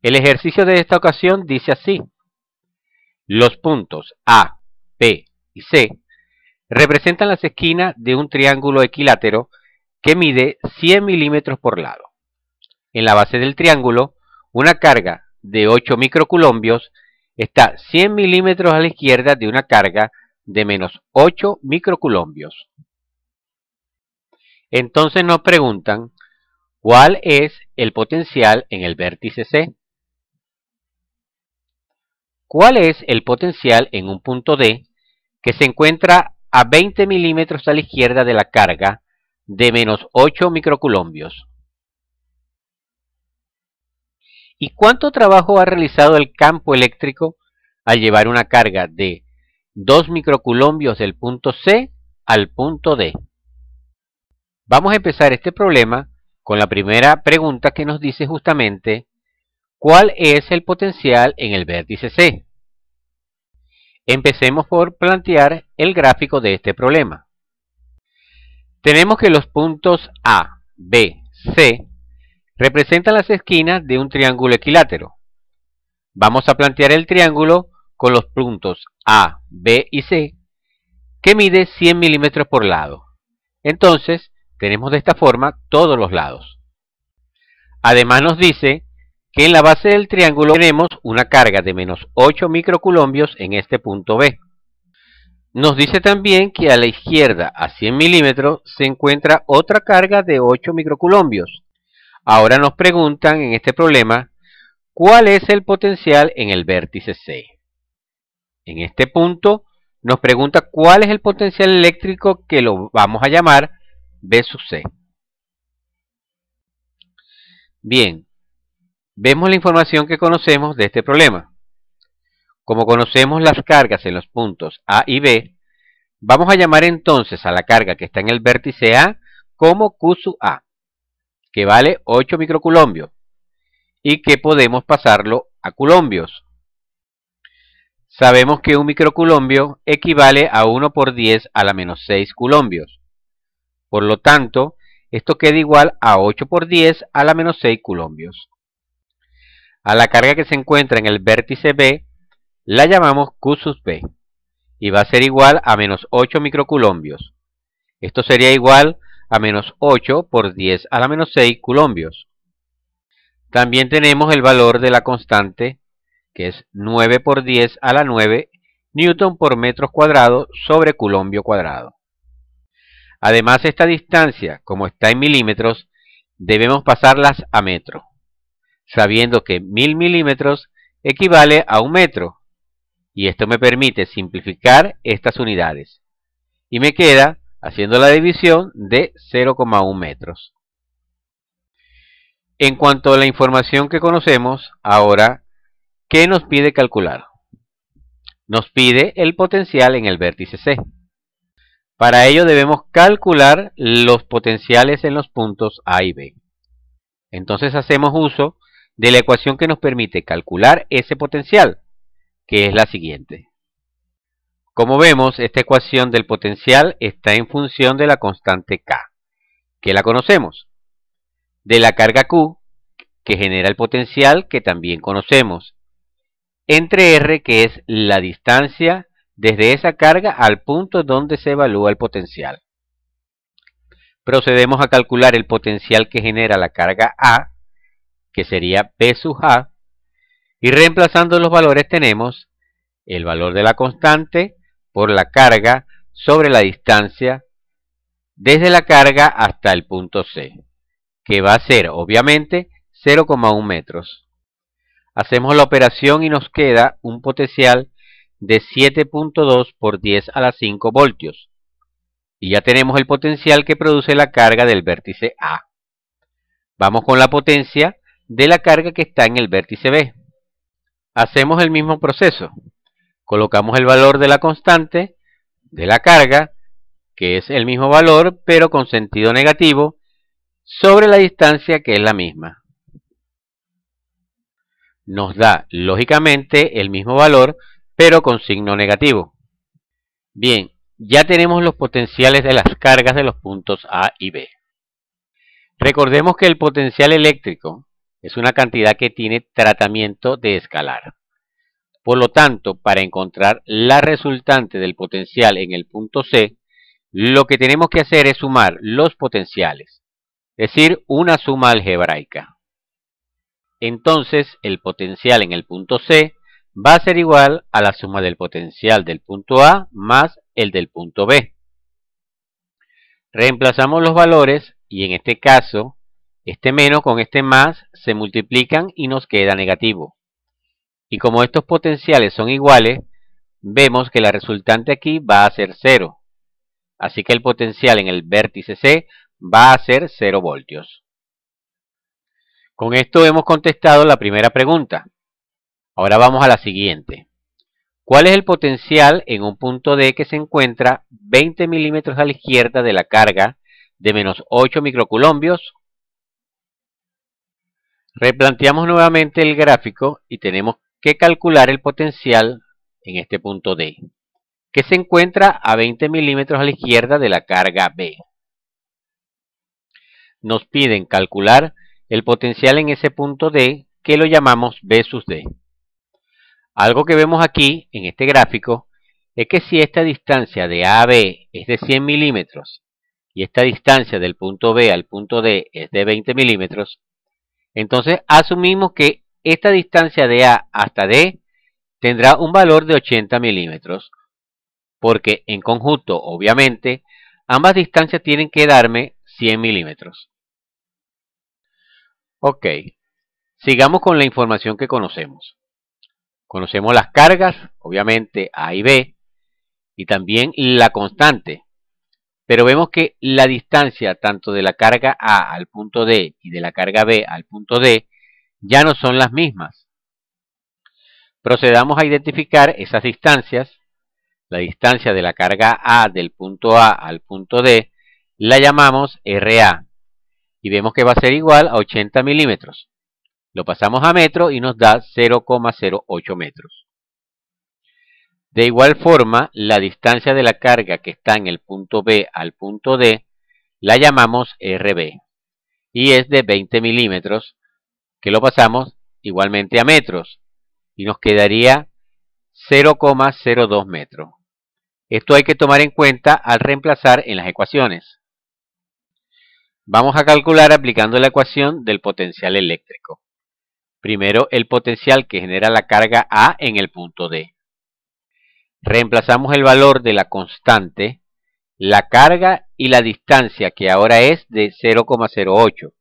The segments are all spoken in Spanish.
El ejercicio de esta ocasión dice así. Los puntos A, B y C representan las esquinas de un triángulo equilátero que mide 100 milímetros por lado. En la base del triángulo, una carga de 8 microcolombios está 100 milímetros a la izquierda de una carga de menos 8 microcolombios Entonces nos preguntan, ¿cuál es el potencial en el vértice C? cuál es el potencial en un punto D que se encuentra a 20 milímetros a la izquierda de la carga de menos 8 microcoulombios? ¿Y cuánto trabajo ha realizado el campo eléctrico al llevar una carga de 2 microcoulombios del punto C al punto D? Vamos a empezar este problema con la primera pregunta que nos dice justamente ¿Cuál es el potencial en el vértice C? Empecemos por plantear el gráfico de este problema. Tenemos que los puntos A, B, C representan las esquinas de un triángulo equilátero. Vamos a plantear el triángulo con los puntos A, B y C, que mide 100 milímetros por lado. Entonces, tenemos de esta forma todos los lados. Además nos dice que en la base del triángulo tenemos una carga de menos 8 microcoulombios en este punto B. Nos dice también que a la izquierda, a 100 milímetros, se encuentra otra carga de 8 microcoulombios Ahora nos preguntan en este problema, ¿cuál es el potencial en el vértice C? En este punto, nos pregunta cuál es el potencial eléctrico que lo vamos a llamar B sub C. Bien, Vemos la información que conocemos de este problema. Como conocemos las cargas en los puntos A y B, vamos a llamar entonces a la carga que está en el vértice A como Q sub A, que vale 8 microcoulombios, y que podemos pasarlo a Colombios. Sabemos que un microcolombio equivale a 1 por 10 a la menos 6 colombios. Por lo tanto, esto queda igual a 8 por 10 a la menos 6 colombios. A la carga que se encuentra en el vértice B la llamamos Q sub B y va a ser igual a menos 8 microcoulombios. Esto sería igual a menos 8 por 10 a la menos 6 coulombios. También tenemos el valor de la constante que es 9 por 10 a la 9 newton por metros cuadrados sobre coulombio cuadrado. Además esta distancia, como está en milímetros, debemos pasarlas a metros sabiendo que mil milímetros equivale a un metro, y esto me permite simplificar estas unidades, y me queda, haciendo la división, de 0,1 metros. En cuanto a la información que conocemos, ahora, ¿qué nos pide calcular? Nos pide el potencial en el vértice C. Para ello debemos calcular los potenciales en los puntos A y B. Entonces hacemos uso de la ecuación que nos permite calcular ese potencial, que es la siguiente. Como vemos, esta ecuación del potencial está en función de la constante K, que la conocemos, de la carga Q, que genera el potencial que también conocemos, entre R, que es la distancia desde esa carga al punto donde se evalúa el potencial. Procedemos a calcular el potencial que genera la carga A que sería P sub A, y reemplazando los valores tenemos el valor de la constante por la carga sobre la distancia desde la carga hasta el punto C, que va a ser obviamente 0,1 metros. Hacemos la operación y nos queda un potencial de 7.2 por 10 a la 5 voltios. Y ya tenemos el potencial que produce la carga del vértice A. Vamos con la potencia de la carga que está en el vértice B. Hacemos el mismo proceso. Colocamos el valor de la constante de la carga, que es el mismo valor pero con sentido negativo, sobre la distancia que es la misma. Nos da, lógicamente, el mismo valor pero con signo negativo. Bien, ya tenemos los potenciales de las cargas de los puntos A y B. Recordemos que el potencial eléctrico es una cantidad que tiene tratamiento de escalar. Por lo tanto, para encontrar la resultante del potencial en el punto C, lo que tenemos que hacer es sumar los potenciales, es decir, una suma algebraica. Entonces, el potencial en el punto C va a ser igual a la suma del potencial del punto A más el del punto B. Reemplazamos los valores y en este caso este menos con este más se multiplican y nos queda negativo. Y como estos potenciales son iguales, vemos que la resultante aquí va a ser 0. Así que el potencial en el vértice C va a ser 0 voltios. Con esto hemos contestado la primera pregunta. Ahora vamos a la siguiente. ¿Cuál es el potencial en un punto D que se encuentra 20 milímetros a la izquierda de la carga de menos 8 microcolombios? Replanteamos nuevamente el gráfico y tenemos que calcular el potencial en este punto D, que se encuentra a 20 milímetros a la izquierda de la carga B. Nos piden calcular el potencial en ese punto D, que lo llamamos B D. Algo que vemos aquí, en este gráfico, es que si esta distancia de A a B es de 100 milímetros y esta distancia del punto B al punto D es de 20 milímetros, entonces asumimos que esta distancia de A hasta D tendrá un valor de 80 milímetros, porque en conjunto, obviamente, ambas distancias tienen que darme 100 milímetros. Ok, sigamos con la información que conocemos. Conocemos las cargas, obviamente A y B, y también la constante, pero vemos que la distancia tanto de la carga A al punto D y de la carga B al punto D ya no son las mismas. Procedamos a identificar esas distancias. La distancia de la carga A del punto A al punto D la llamamos RA y vemos que va a ser igual a 80 milímetros. Lo pasamos a metro y nos da 0,08 metros. De igual forma, la distancia de la carga que está en el punto B al punto D la llamamos RB y es de 20 milímetros que lo pasamos igualmente a metros y nos quedaría 0,02 metros. Esto hay que tomar en cuenta al reemplazar en las ecuaciones. Vamos a calcular aplicando la ecuación del potencial eléctrico. Primero el potencial que genera la carga A en el punto D. Reemplazamos el valor de la constante, la carga y la distancia, que ahora es de 0,08.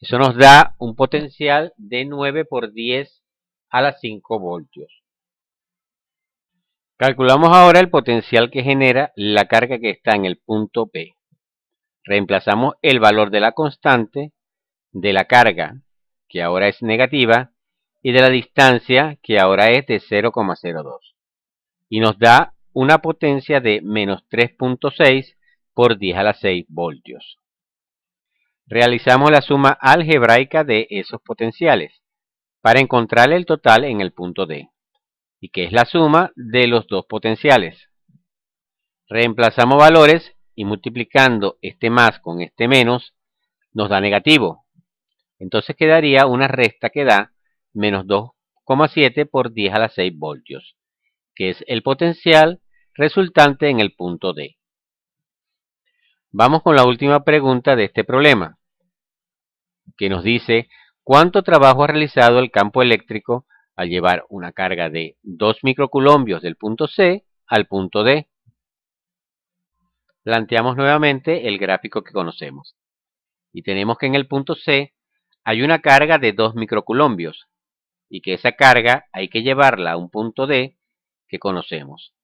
Eso nos da un potencial de 9 por 10 a las 5 voltios. Calculamos ahora el potencial que genera la carga que está en el punto P. Reemplazamos el valor de la constante, de la carga, que ahora es negativa, y de la distancia, que ahora es de 0,02 y nos da una potencia de menos 3.6 por 10 a la 6 voltios. Realizamos la suma algebraica de esos potenciales para encontrar el total en el punto D, y que es la suma de los dos potenciales. Reemplazamos valores y multiplicando este más con este menos, nos da negativo. Entonces quedaría una resta que da menos 2,7 por 10 a la 6 voltios que es el potencial resultante en el punto D. Vamos con la última pregunta de este problema, que nos dice cuánto trabajo ha realizado el campo eléctrico al llevar una carga de 2 microcolombios del punto C al punto D. Planteamos nuevamente el gráfico que conocemos. Y tenemos que en el punto C hay una carga de 2 microcoulombios, y que esa carga hay que llevarla a un punto D que conocemos.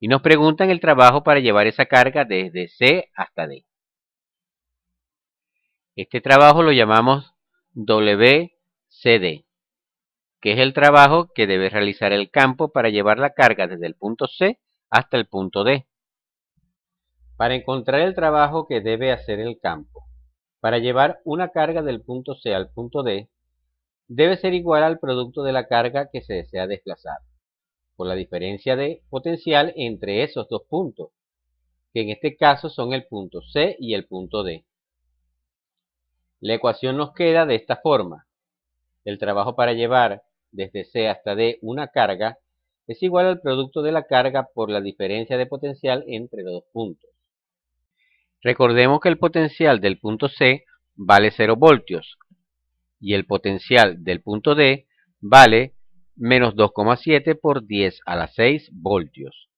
Y nos preguntan el trabajo para llevar esa carga desde C hasta D. Este trabajo lo llamamos WCD, que es el trabajo que debe realizar el campo para llevar la carga desde el punto C hasta el punto D. Para encontrar el trabajo que debe hacer el campo, para llevar una carga del punto C al punto D, debe ser igual al producto de la carga que se desea desplazar por la diferencia de potencial entre esos dos puntos, que en este caso son el punto C y el punto D. La ecuación nos queda de esta forma. El trabajo para llevar desde C hasta D una carga es igual al producto de la carga por la diferencia de potencial entre los dos puntos. Recordemos que el potencial del punto C vale 0 voltios y el potencial del punto D vale menos 2,7 por 10 a la 6 voltios.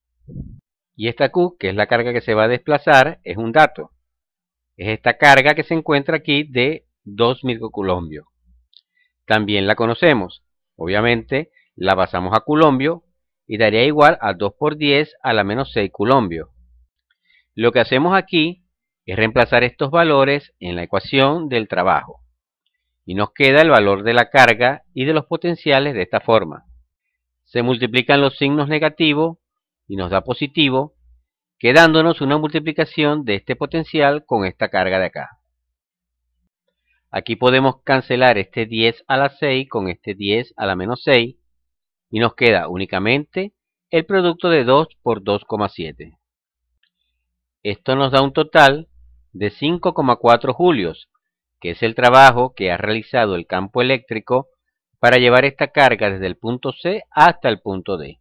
Y esta Q, que es la carga que se va a desplazar, es un dato. Es esta carga que se encuentra aquí de 2 microcoulombios. También la conocemos. Obviamente la pasamos a culombio y daría igual a 2 por 10 a la menos 6 coulombios. Lo que hacemos aquí es reemplazar estos valores en la ecuación del trabajo y nos queda el valor de la carga y de los potenciales de esta forma. Se multiplican los signos negativos y nos da positivo, quedándonos una multiplicación de este potencial con esta carga de acá. Aquí podemos cancelar este 10 a la 6 con este 10 a la menos 6 y nos queda únicamente el producto de 2 por 2,7. Esto nos da un total de 5,4 julios, que es el trabajo que ha realizado el campo eléctrico para llevar esta carga desde el punto C hasta el punto D.